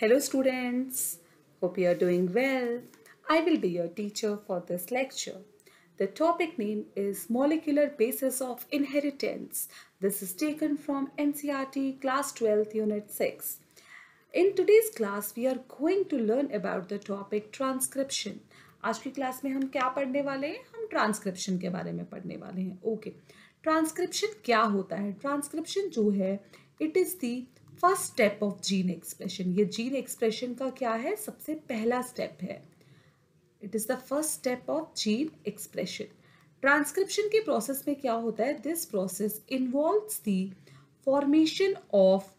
Hello students, hope you are doing well. I will be your teacher for this lecture. The topic name is Molecular Basis of Inheritance. This is taken from NCRT Class 12 Unit 6. In today's class, we are going to learn about the topic transcription. आज की class में हम क्या पढ़ने वाले हैं हम transcription के बारे में पढ़ने वाले हैं ओके okay. ट्रांसक्रिप्शन क्या होता है ट्रांसक्रिप्शन जो है it is the first step of gene expression ये जीन एक्सप्रेशन का क्या है सबसे पहला स्टेप है it is the first step of gene expression transcription के प्रोसेस में क्या होता है this process involves the formation of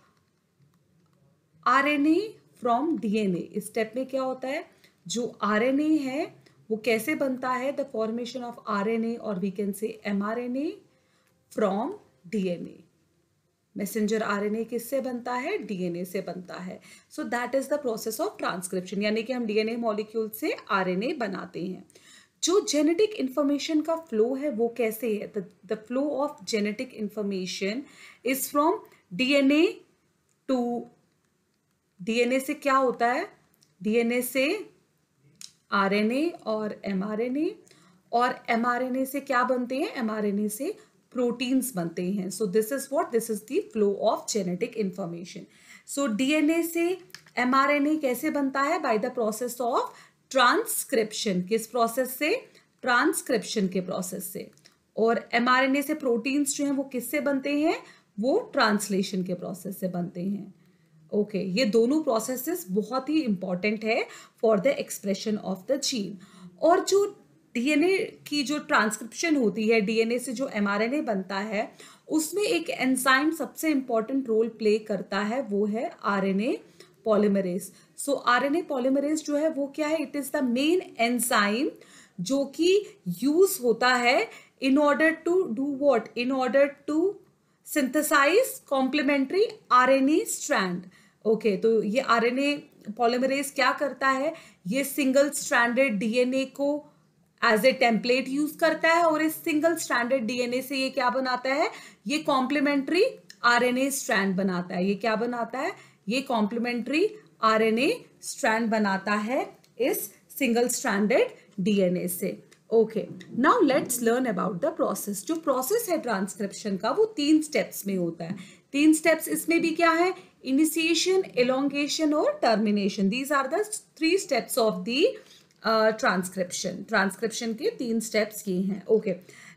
RNA from DNA इस स्टेप में क्या होता है जो आरएनए है वो कैसे बनता है द फॉर्मेशन ऑफ आरएनए और we can say mRNA from DNA messenger RNA किससे बनता है डीएनए से बनता है so that is the process of transcription यानी कि हम डीएनए मॉलिक्यूल से आरएनए बनाते हैं जो जेनेटिक इन्फॉर्मेशन का फ्लो है वो कैसे है the flow of genetic information is from DNA to DNA से क्या होता है डीएनए से आरएनए और एमआरएनए और एमआरएनए से क्या बनते हैं एमआरएनए से प्रोटीन्स बनते हैं so this is what this is the flow of genetic information so DNA से एमआरएनए कैसे बनता है by the process of transcription किस प्रोसेस से ट्रांसक्रिप्शन के प्रोसेस से और एमआरएनए से प्रोटीन्स जो हैं वो किससे बनते हैं वो ट्रांसलेशन के प्रोसेस से बनते हैं ओके okay, ये दोनों प्रोसेसेस बहुत ही इम्पॉर्टेंट है for the expression of the gene और जो डीएनए की जो ट्रांसक्रिप्शन होती है डीएनए से जो एमआरएनए बनता है उसमें एक एंजाइम सबसे इम्पॉर्टेंट रोल प्ले करता है वो है RNA polymerase so RNA polymerase जो है वो क्या है it is the main enzyme जो कि यूज होता है in order to do what in order to synthesize complementary RNA strand okay तो ये आरएनए पॉलीमरेज क्या करता है ये सिंगल स्ट्रैंडेड डीएनए को एज ए टेम्पलेट यूज करता है और इस सिंगल स्ट्रैंडेड डीएनए से ये क्या बनाता है ये कॉम्प्लीमेंट्री आरएनए स्ट्रैंड बनाता है ये क्या बनाता है ये कॉम्प्लीमेंट्री आरएनए स्ट्रैंड बनाता है इस सिंगल स्ट्रैंडेड डीएनए से okay now let's learn about the process जो प्रोसेस है ट्रांसक्रिप्शन का वो तीन स्टेप्स में होता है तीन स्टेप्स इसमें भी क्या है इनिशिएशन एलोंगेशन और termination these are the three steps of the transcription uh, transcription के तीन स्टेप्स ये हैं ओके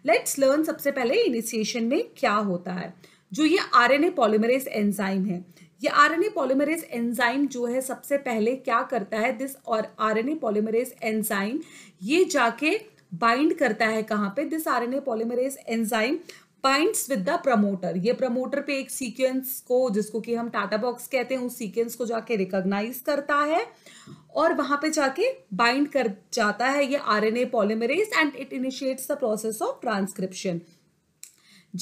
लेट्स लर्न सबसे पहले इनिशिएशन में क्या होता है जो ये आरएनए पॉलीमरेज एंजाइम है ये आरएनए पॉलीमरेज एंजाइम जो है सबसे पहले क्या करता है दिस और आरएनए पॉलीमरेज एंजाइम ये जाके बाइंड करता है कहाँ पे this RNA polymerase enzyme finds with the promoter ये प्रमोटर पे एक सीक्वेंस को जिसको कि हम टाटा बॉक्स कहते हैं उस सीक्वेंस को जाके रिकॉग्नाइज करता है और वहां पे जाके बाइंड कर जाता है ये RNA polymerase and it initiates the process of transcription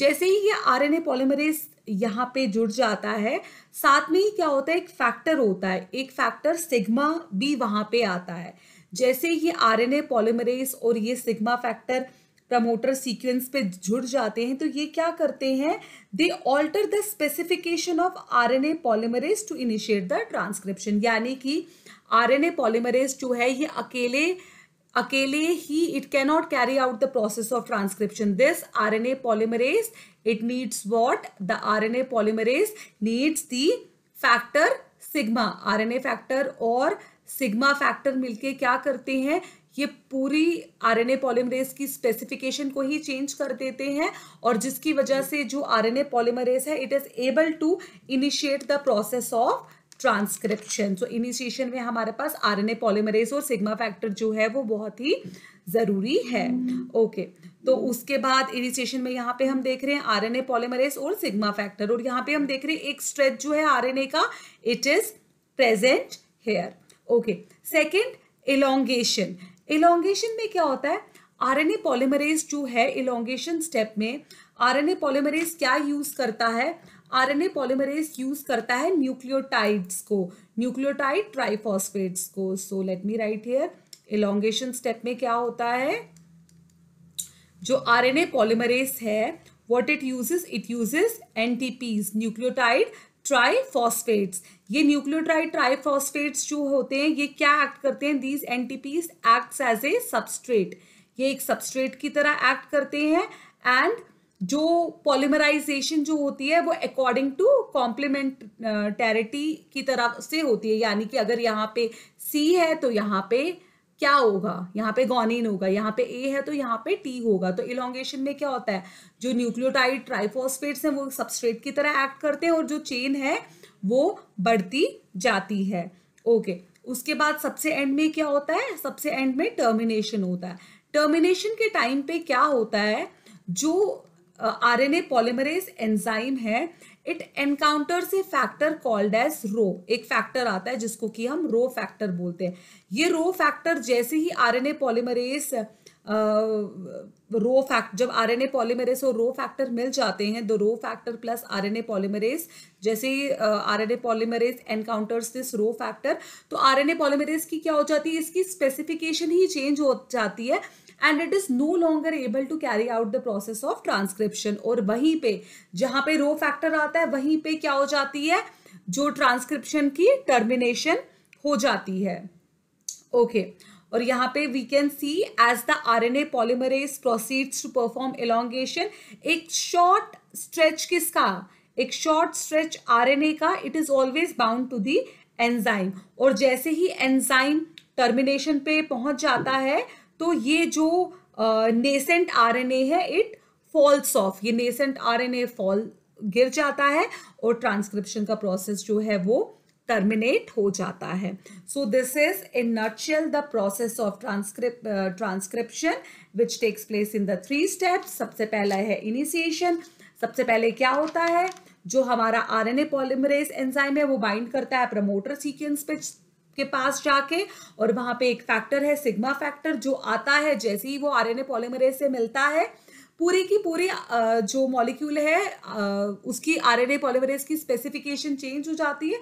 जैसे ही ये आरएनए पॉलीमरेज यहाँ पे जुड़ जाता है साथ में ही क्या होता है एक फैक्टर होता है एक फैक्टर सिग्मा भी वहां पे आता है जैसे ये आरएनए पॉलीमरेज और ये सिग्मा फैक्टर प्रमोटर सीक्वेंस पे जुड़ जाते हैं तो ये क्या करते हैं they alter the specification of RNA polymerase to initiate the transcription यानी कि आरएनए पॉलीमरेज जो है ये अकेले अकेले ही it cannot carry out the process of transcription this R N A polymerase it needs what the R N A polymerase needs the factor sigma R N A factor और sigma factor मिलके क्या करते हैं ये पूरी RNA polymerase की specification को ही change कर देते हैं और जिसकी वजह से जो आरएनए पॉलीमरेज है it is able to initiate the process of transcription so initiation में हमारे पास आरएनए पॉलीमरेज और सिग्मा फैक्टर जो है वो बहुत ही ज़रूरी है ओके okay. तो उसके बाद इनिशिएशन में यहाँ पे हम देख रहे हैं आरएनए पॉलीमरेज और सिग्मा फैक्टर और यहाँ पे हम देख रहे हैं एक स्ट्रेच जो है आरएनए का it is present here okay second elongation elongation में क्या होता है आरएनए पॉलीमरेज जो है इलोंगेशन स्टेप में आरएनए पॉलीमरेज क्या यूज करता है आरएनए पॉलीमरेज यूज करता है न्यूक्लियोटाइड्स को न्यूक्लियोटाइड ट्राइफॉस्फेट्स को so let me write here elongation step में क्या होता है जो आरएनए पॉलीमरेज है what it uses it uses ntps nucleotide triphosphates ये न्यूक्लियोट्राइड ट्राईफॉस्फेट्स जो होते हैं ये क्या एक्ट करते हैं these NTPs acts as a substrate ये एक सबस्ट्रेट की तरह एक्ट करते हैं एंड जो पॉलीमराइजेशन जो होती है वो अकॉर्डिंग टू कॉम्प्लीमेंट कॉम्प्लीमेंटेरिटी की तरफ से होती है यानी कि अगर यहाँ पे सी है तो यहाँ पे क्या होगा यहाँ पे गॉनिन होगा यहाँ पे ए है तो यहाँ पे टी होगा तो इलोंगेशन में क्या होता है जो न्यूक्लियोटाइड ट्राइफोस्फेट्स हैं वो सबस्ट्रेट की तरह एक्ट करते हैं और जो चेन है वो बढ़ती जाती है ओके उसके बाद सबसे एंड में क्या होता है सबसे एंड में टर्मिनेशन होता है टर्मिनेशन के टाइम पे क्या होता है जो R N A polymerase enzyme है it encounters a factor called as rho एक फैक्टर आता है जिसको कि हम रो फैक्टर बोलते हैं ये रो फैक्टर जैसे ही आरएनए पॉलीमरेज रो फैक्ट जब आरएनए पॉलीमरेज और रो फैक्टर मिल जाते हैं the rho factor plus RNA polymerase जैसे ही RNA polymerase encounters this rho factor तो आरएनए पॉलीमरेज की क्या हो जाती है इसकी स्पेसिफिकेशन ही चेंज हो जाती है and it is no longer able to carry out the process of transcription और वहीं पे जहां पे रो फैक्टर आता है वहीं पे क्या हो जाती है जो ट्रांसक्रिप्शन की टर्मिनेशन हो जाती है ओके okay. और यहाँ पे we can see as the R N A polymerase proceeds to perform elongation एक शॉर्ट स्ट्रेच किसका एक short stretch R N A का it is always bound to the enzyme और जैसे ही एंजाइम टर्मिनेशन पे पहुंच जाता है तो ये जो नेसेंट आरएनए है इट फॉल्स ऑफ ये नेसेंट आरएनए फॉल गिर जाता है और ट्रांसक्रिप्शन का प्रोसेस जो है वो टर्मिनेट हो जाता है so this is in nutshell the process of transcrip transcription which takes place in the three steps सबसे पहला है इनिशिएशन सबसे पहले क्या होता है जो हमारा आरएनए पॉलीमरेज एंजाइम है वो बाइंड करता है प्रमोटर सीक्वेंस पे के पास जाके और वहां पे एक फैक्टर है सिग्मा फैक्टर जो आता है जैसे ही वो आरएनए पॉलीमरेज से मिलता है पूरी की पूरी जो मॉलिक्यूल है उसकी आरएनए पॉलीमरेज की स्पेसिफिकेशन चेंज हो जाती है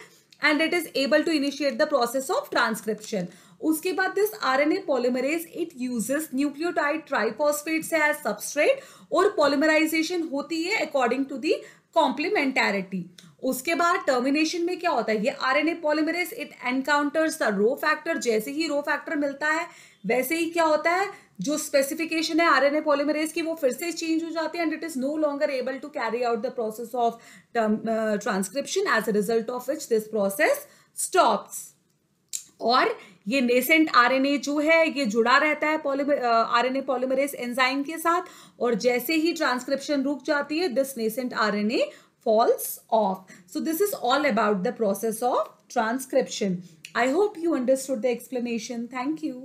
and it is able to initiate the process of transcription उसके बाद this RNA polymerase it uses nucleotide triphosphates as substrate और पॉलीमराइजेशन होती है अकॉर्डिंग टू दी कॉम्प्लीमेंटेरिटी उसके बाद टर्मिनेशन में क्या होता है ये R polymerase it encounters the rho factor जैसे ही रो फैक्टर मिलता है वैसे ही क्या होता है जो स्पेसिफिकेशन है आरएनए पॉलीमरेज की वो फिर से चेंज हो जाती है and it is no longer able to carry out the process of transcription as a result of which this process stops और ये नेसेंट आरएनए जो है ये जुड़ा रहता है पॉलीमर आरएनए पॉलीमरेज एंजाइम के साथ और जैसे ही ट्रांसक्रिप्शन रुक जाती है this nascent RNA falls off. So this is all about the process of transcription. I hope you understood the explanation. Thank you.